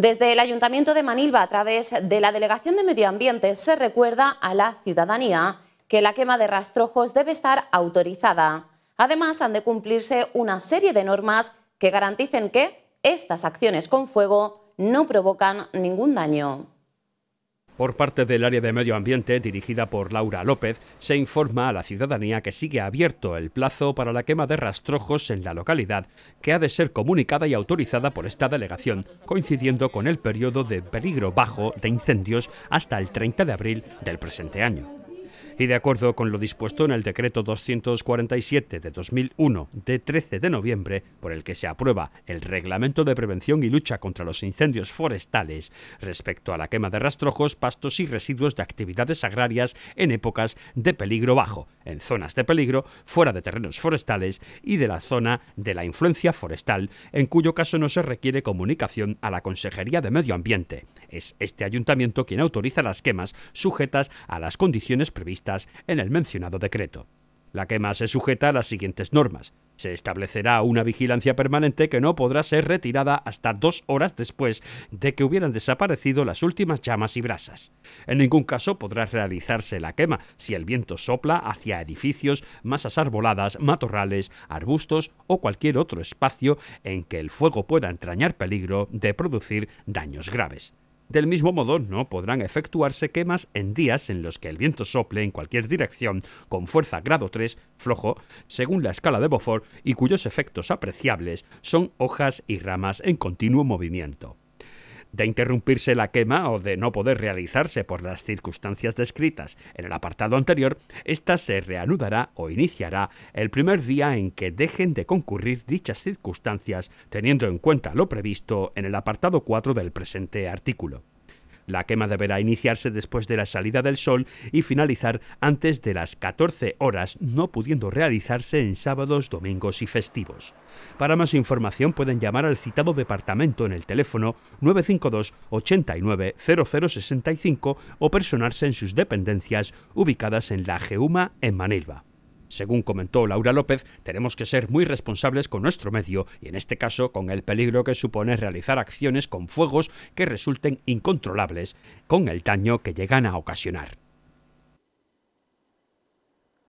Desde el Ayuntamiento de Manilva, a través de la Delegación de Medio Ambiente, se recuerda a la ciudadanía que la quema de rastrojos debe estar autorizada. Además, han de cumplirse una serie de normas que garanticen que estas acciones con fuego no provocan ningún daño. Por parte del área de medio ambiente, dirigida por Laura López, se informa a la ciudadanía que sigue abierto el plazo para la quema de rastrojos en la localidad, que ha de ser comunicada y autorizada por esta delegación, coincidiendo con el periodo de peligro bajo de incendios hasta el 30 de abril del presente año y de acuerdo con lo dispuesto en el decreto 247 de 2001 de 13 de noviembre, por el que se aprueba el Reglamento de Prevención y Lucha contra los Incendios Forestales respecto a la quema de rastrojos, pastos y residuos de actividades agrarias en épocas de peligro bajo, en zonas de peligro, fuera de terrenos forestales y de la zona de la influencia forestal, en cuyo caso no se requiere comunicación a la Consejería de Medio Ambiente. Es este ayuntamiento quien autoriza las quemas sujetas a las condiciones previstas en el mencionado decreto. La quema se sujeta a las siguientes normas. Se establecerá una vigilancia permanente que no podrá ser retirada hasta dos horas después de que hubieran desaparecido las últimas llamas y brasas. En ningún caso podrá realizarse la quema si el viento sopla hacia edificios, masas arboladas, matorrales, arbustos o cualquier otro espacio en que el fuego pueda entrañar peligro de producir daños graves. Del mismo modo, no podrán efectuarse quemas en días en los que el viento sople en cualquier dirección con fuerza grado 3 flojo, según la escala de Beaufort, y cuyos efectos apreciables son hojas y ramas en continuo movimiento de interrumpirse la quema o de no poder realizarse por las circunstancias descritas en el apartado anterior, ésta se reanudará o iniciará el primer día en que dejen de concurrir dichas circunstancias, teniendo en cuenta lo previsto en el apartado 4 del presente artículo. La quema deberá iniciarse después de la salida del sol y finalizar antes de las 14 horas, no pudiendo realizarse en sábados, domingos y festivos. Para más información pueden llamar al citado departamento en el teléfono 952 89 o personarse en sus dependencias ubicadas en la GEUMA en Manilva. Según comentó Laura López, tenemos que ser muy responsables con nuestro medio y en este caso con el peligro que supone realizar acciones con fuegos que resulten incontrolables, con el daño que llegan a ocasionar.